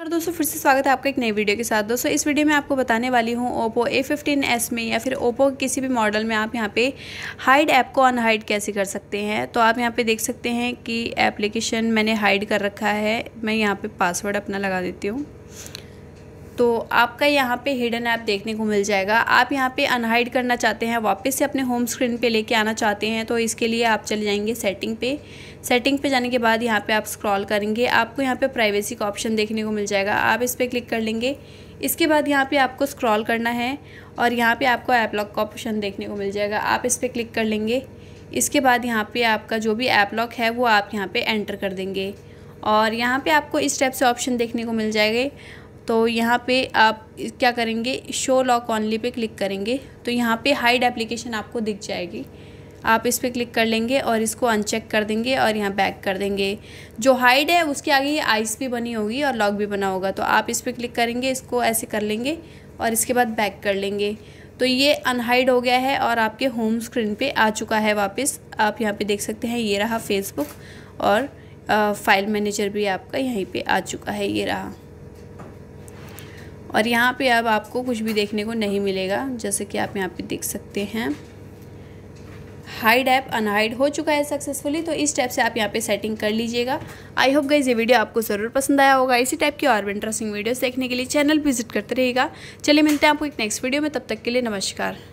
और दोस्तों फिर से स्वागत है आपका एक नई वीडियो के साथ दोस्तों इस वीडियो में आपको बताने वाली हूँ ओप्पो ए फिफ्टीन एस में या फिर ओप्पो के किसी भी मॉडल में आप यहाँ पे हाइड ऐप को अनहाइड कैसे कर सकते हैं तो आप यहाँ पे देख सकते हैं कि एप्लीकेशन मैंने हाइड कर रखा है मैं यहाँ पे पासवर्ड अपना लगा देती हूँ तो आपका यहाँ पे हिडन ऐप देखने को मिल जाएगा आप यहाँ पे अनहाइड करना चाहते हैं वापस से अपने होम स्क्रीन पे लेके आना चाहते हैं तो इसके लिए आप चले जाएंगे सेटिंग पे सेटिंग पे जाने के बाद यहाँ पे आप स्क्रॉल करेंगे आपको यहाँ पे प्राइवेसी का ऑप्शन देखने को मिल जाएगा आप इस पर क्लिक कर लेंगे इसके बाद यहाँ पर आपको स्क्रॉल करना है और यहाँ पर आपको ऐप लॉक का ऑप्शन देखने को मिल जाएगा आप इस पर क्लिक कर लेंगे इसके बाद यहाँ पर आपका जो भी ऐप लॉक है वो आप यहाँ पर एंटर कर देंगे और यहाँ पे आपको इस टाइप से ऑप्शन देखने को मिल जाएंगे तो यहाँ पे आप क्या करेंगे शो लॉक ऑनली पे क्लिक करेंगे तो यहाँ पे हाइड एप्लीकेशन आपको दिख जाएगी आप इस पर क्लिक कर लेंगे और इसको अनचेक कर देंगे और यहाँ बैक कर देंगे जो हाइड है उसके आगे ये आइस भी बनी होगी और लॉक भी बना होगा तो आप इस पर क्लिक करेंगे इसको ऐसे कर लेंगे और इसके बाद बैक कर लेंगे तो ये अनहाइड हो गया है और आपके होम स्क्रीन पे आ चुका है वापस आप यहाँ पे देख सकते हैं ये रहा फेसबुक और फाइल मैनेजर भी आपका यहीं पे आ चुका है ये रहा और यहाँ पे अब आपको कुछ भी देखने को नहीं मिलेगा जैसे कि आप यहाँ पे देख सकते हैं हाइड ऐप अनहाइड हो चुका है सक्सेसफुली तो इस टाइप से आप यहाँ पे सेटिंग कर लीजिएगा आई होप गाइज ये वीडियो आपको ज़रूर पसंद आया होगा इसी टाइप की और भी इंटरेस्टिंग वीडियोज़ देखने के लिए चैनल विजिट करते रहेगा चलिए मिलते हैं आपको एक नेक्स्ट वीडियो में तब तक के लिए नमस्कार